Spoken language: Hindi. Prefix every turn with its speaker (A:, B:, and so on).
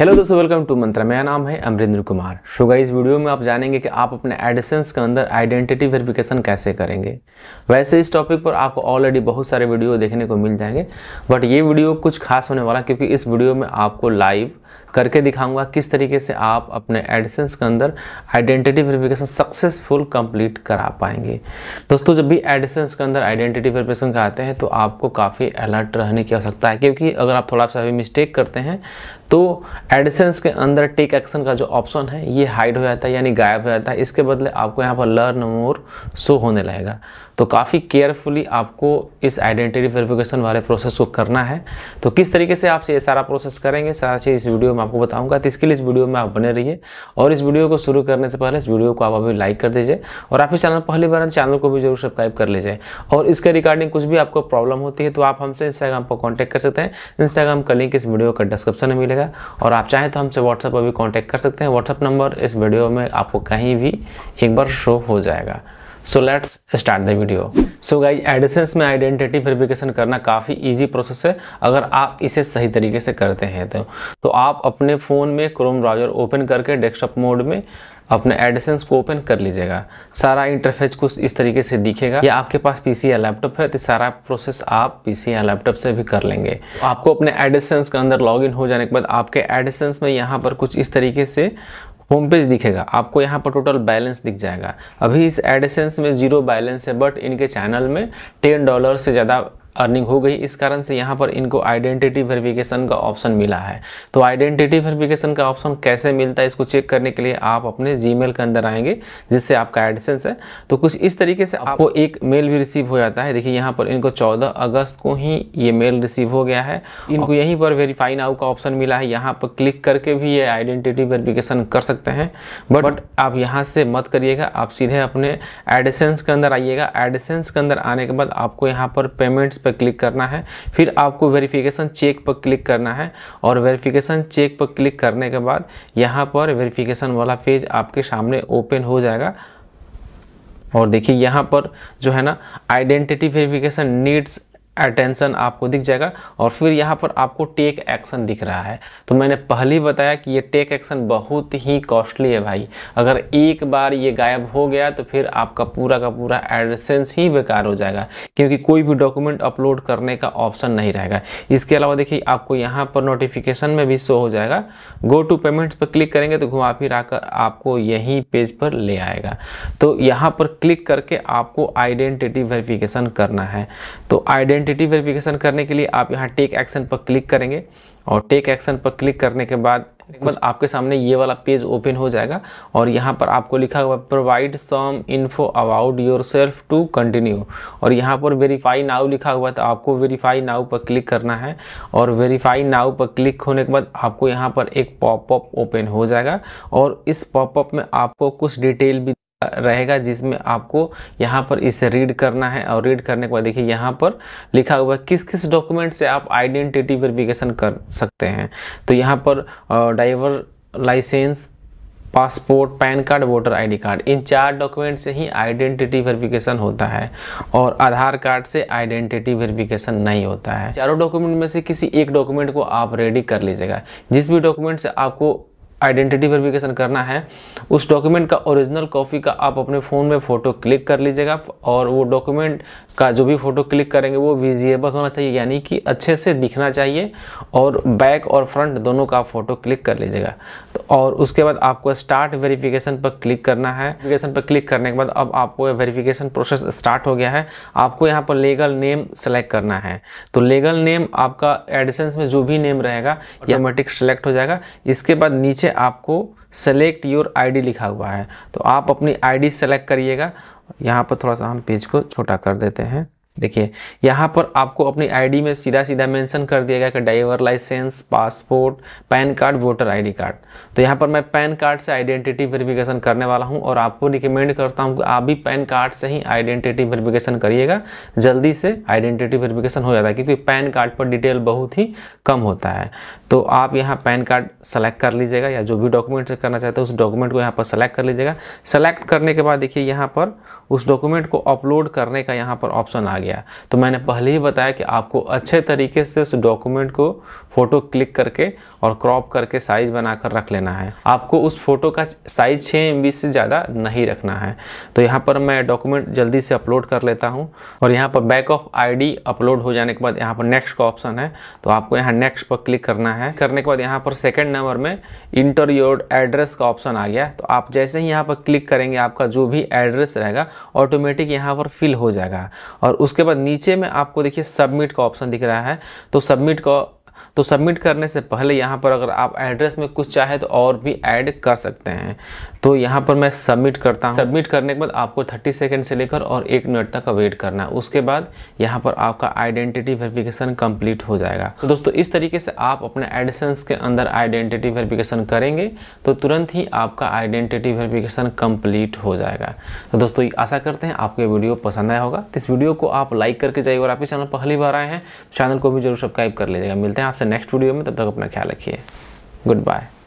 A: हेलो दोस्तों वेलकम टू मंत्रा मेरा नाम है अमरिंद्र कुमार शुगा इस वीडियो में आप जानेंगे कि आप अपने एडिसन्स के अंदर आइडेंटिटी वेरिफिकेशन कैसे करेंगे वैसे इस टॉपिक पर आपको ऑलरेडी बहुत सारे वीडियो देखने को मिल जाएंगे बट ये वीडियो कुछ खास होने वाला क्योंकि इस वीडियो में आपको लाइव करके दिखाऊंगा किस तरीके से आप अपने एडिसन्स के अंदर आइडेंटिटी वेरिफिकेशन सक्सेसफुल कंप्लीट करा पाएंगे दोस्तों जब भी एडिसन्स के अंदर आइडेंटिटी वेरिफिकेशन कराते हैं तो आपको काफ़ी अलर्ट रहने की आवश्यकता है क्योंकि अगर आप थोड़ा सा भी मिस्टेक करते हैं तो एडिसेंस के अंदर टेक एक्शन का जो ऑप्शन है ये हाइड हो जाता है यानी गायब हो जाता है इसके बदले आपको यहाँ पर लर्न मोर शो होने लगेगा तो काफ़ी केयरफुली आपको इस आइडेंटिटी वेरिफिकेशन वाले प्रोसेस को करना है तो किस तरीके से आप ये सारा प्रोसेस करेंगे सारा चीज़ इस वीडियो में आपको बताऊंगा तो इसके लिए इस वीडियो में आप बने रहिए और इस वीडियो को शुरू करने से पहले इस वीडियो को आप अभी लाइक कर दीजिए और आप इस चैनल पहली बार चैनल को भी जरूर सब्सक्राइब कर लीजिए और इसके रिगार्डिंग कुछ भी आपको प्रॉब्लम होती है तो आप हमसे इंस्टाग्राम पर कॉन्टैक्ट कर सकते हैं इंस्टाग्राम का लिंक इस वीडियो का डिस्क्रिप्शन में मिलेगा और आप चाहें तो हमसे व्हाट्सएप पर भी कॉन्टैक्ट कर सकते हैं व्हाट्सअप नंबर इस वीडियो में आपको कहीं भी एक बार शो हो जाएगा so let's start the video so guys AdSense में आइडेंटिटी वेरिफिकेशन करना काफ़ी इजी प्रोसेस है अगर आप इसे सही तरीके से करते हैं तो तो आप अपने फ़ोन में क्रोम ब्राउजर ओपन करके डेस्कटॉप मोड में अपने एडिसंस को ओपन कर लीजिएगा सारा इंटरफेस कुछ इस तरीके से दिखेगा या आपके पास पीसी या लैपटॉप है तो सारा प्रोसेस आप पीसी या लैपटॉप से भी कर लेंगे आपको अपने एडिसंस के अंदर लॉग हो जाने के बाद आपके एडिसंस में यहाँ पर कुछ इस तरीके से होम पेज दिखेगा आपको यहाँ पर टोटल बैलेंस दिख जाएगा अभी इस एडिसेंस में जीरो बैलेंस है बट इनके चैनल में टेन डॉलर से ज़्यादा अर्निंग हो गई इस कारण से यहाँ पर इनको आइडेंटिटी वेरिफिकेशन का ऑप्शन मिला है तो आइडेंटिटी वेरिफिकेशन का ऑप्शन कैसे मिलता है इसको चेक करने के लिए आप अपने जीमेल के अंदर आएंगे जिससे आपका एडिशंस है तो कुछ इस तरीके से आपको एक मेल भी रिसीव हो जाता है देखिए यहाँ पर इनको चौदह अगस्त को ही ये मेल रिसीव हो गया है इनको यहीं पर वेरीफाई नाउ का ऑप्शन मिला है यहाँ पर क्लिक करके भी ये आइडेंटिटी वेरिफिकेशन कर सकते हैं बट बट आप यहाँ से मत करिएगा आप सीधे अपने एडिशंस के अंदर आइएगा एडिशंस के अंदर आने के बाद आपको यहाँ पर पेमेंट्स पर क्लिक करना है फिर आपको वेरिफिकेशन चेक पर क्लिक करना है और वेरिफिकेशन चेक पर क्लिक करने के बाद यहाँ पर वेरिफिकेशन वाला पेज आपके सामने ओपन हो जाएगा और देखिए यहाँ पर जो है ना आइडेंटिटी वेरिफिकेशन नीड्स अटेंशन आपको दिख जाएगा और फिर यहाँ पर आपको टेक एक्शन दिख रहा है तो मैंने पहले ही बताया कि ये टेक एक्शन बहुत ही कॉस्टली है भाई अगर एक बार ये गायब हो गया तो फिर आपका पूरा का पूरा एडसेंस ही बेकार हो जाएगा क्योंकि कोई भी डॉक्यूमेंट अपलोड करने का ऑप्शन नहीं रहेगा इसके अलावा देखिए आपको यहाँ पर नोटिफिकेशन में भी शो हो जाएगा गो टू पेमेंट्स पर क्लिक करेंगे तो घुमा फिर आकर आपको यहीं पेज पर ले आएगा तो यहाँ पर क्लिक करके आपको आइडेंटिटी वेरिफिकेशन करना है तो आइडेंटिटी आइडेंटिटी वेरिफिकेशन करने के लिए आप यहाँ टेक एक्शन पर क्लिक करेंगे और टेक एक्शन पर क्लिक करने के बाद बस आपके सामने ये वाला पेज ओपन हो जाएगा और यहाँ पर आपको लिखा हुआ provide some info about yourself to continue और यहाँ पर वेरीफाई नाउ लिखा हुआ तो आपको वेरीफाई नाउ पर क्लिक करना है और वेरीफाई नाउ पर क्लिक होने के बाद आपको यहाँ पर एक पॉपअप ओपन हो जाएगा और इस पॉपअप में आपको कुछ डिटेल भी रहेगा जिसमें आपको यहाँ पर इसे रीड करना है और रीड करने के बाद देखिए यहाँ पर लिखा हुआ है किस किस डॉक्यूमेंट से आप आइडेंटिटी वेरिफिकेशन कर सकते हैं तो यहाँ पर driver license passport PAN card voter ID card इन चार डॉक्यूमेंट से ही आइडेंटिटी वेरिफिकेशन होता है और आधार कार्ड से आइडेंटिटी वेरिफिकेशन नहीं होता है चारों डॉक्यूमेंट में से किसी एक डॉक्यूमेंट को आप रेडी कर लीजिएगा जिस भी डॉक्यूमेंट से आपको आइडेंटिटी वेरिफिकेशन करना है उस डॉक्यूमेंट का ओरिजिनल कॉपी का आप अपने फ़ोन में फ़ोटो क्लिक कर लीजिएगा और वो डॉक्यूमेंट का जो भी फ़ोटो क्लिक करेंगे वो विजिएबल होना चाहिए यानी कि अच्छे से दिखना चाहिए और बैक और फ्रंट दोनों का आप फ़ोटो क्लिक कर लीजिएगा तो और उसके बाद आपको स्टार्ट वेरीफिकेशन पर क्लिक करना है वेरीफिकेशन पर क्लिक करने के बाद अब आपको वेरीफिकेशन प्रोसेस स्टार्ट हो गया है आपको यहाँ पर लीगल नेम सेलेक्ट करना है तो लीगल नेम आपका एडिसेंस में जो भी नेम रहेगा ऑटोमेटिक सेलेक्ट हो जाएगा इसके बाद नीचे आपको सेलेक्ट योर आईडी लिखा हुआ है तो आप अपनी आईडी सेलेक्ट करिएगा यहाँ पर थोड़ा सा हम पेज को छोटा कर देते हैं देखिए यहाँ पर आपको अपनी आईडी में सीधा सीधा मेंशन कर दिया गया कि driver license passport PAN card voter ID card तो यहाँ पर मैं पैन कार्ड से आइडेंटिटी वेरिफिकेशन करने वाला हूँ और आपको रिकमेंड करता हूँ कि आप भी पैन कार्ड से ही आइडेंटिटी वेरिफिकेशन करिएगा जल्दी से आइडेंटिटी वेरिफिकेशन हो जाता है क्योंकि पैन कार्ड पर डिटेल बहुत ही कम होता है तो आप यहाँ पैन कार्ड सेलेक्ट कर लीजिएगा या जो भी डॉक्यूमेंट से करना चाहते हो उस डॉक्यूमेंट को यहाँ पर सेलेक्ट कर लीजिएगा सेलेक्ट करने के बाद देखिए यहाँ पर उस डॉक्यूमेंट को अपलोड करने का यहाँ पर ऑप्शन आ गया गया तो मैंने पहले ही बताया कि आपको अच्छे तरीके से उस डॉक्यूमेंट को फ़ोटो क्लिक करके और क्रॉप करके साइज़ बनाकर रख लेना है आपको उस फ़ोटो का साइज़ छः एम से ज़्यादा नहीं रखना है तो यहाँ पर मैं डॉक्यूमेंट जल्दी से अपलोड कर लेता हूँ और यहाँ पर बैक ऑफ आई अपलोड हो जाने के बाद यहाँ पर नेक्स्ट का ऑप्शन है तो आपको यहाँ नेक्स्ट पर क्लिक करना है करने के बाद यहाँ पर सेकेंड नंबर में इंटर एड्रेस का ऑप्शन आ गया तो आप जैसे ही यहाँ पर क्लिक करेंगे आपका जो भी एड्रेस रहेगा ऑटोमेटिक यहाँ पर फिल हो जाएगा और उस उसके बाद नीचे में आपको देखिए सबमिट का ऑप्शन दिख रहा है तो सबमिट का तो सबमिट करने से पहले यहाँ पर अगर आप एड्रेस में कुछ चाहे तो और भी ऐड कर सकते हैं तो यहाँ पर मैं सबमिट करता हूँ सबमिट करने के बाद आपको 30 सेकेंड से लेकर और एक मिनट तक वेट करना है उसके बाद यहाँ पर आपका आइडेंटिटी वेरिफिकेशन कंप्लीट हो जाएगा तो दोस्तों इस तरीके से आप अपने एडिशंस के अंदर आइडेंटिटी वेरिफिकेशन करेंगे तो तुरंत ही आपका आइडेंटिटी वेरिफिकेशन कंप्लीट हो जाएगा तो दोस्तों आशा करते हैं आपको वीडियो पसंद आया होगा तो इस वीडियो को आप लाइक करके जाइए और आप इस चैनल पहली बार आए हैं चैनल तो को भी जरूर सब्सक्राइब कर लीजिएगा मिलते हैं आपसे नेक्स्ट वीडियो में तब तक अपना ख्याल रखिए गुड बाय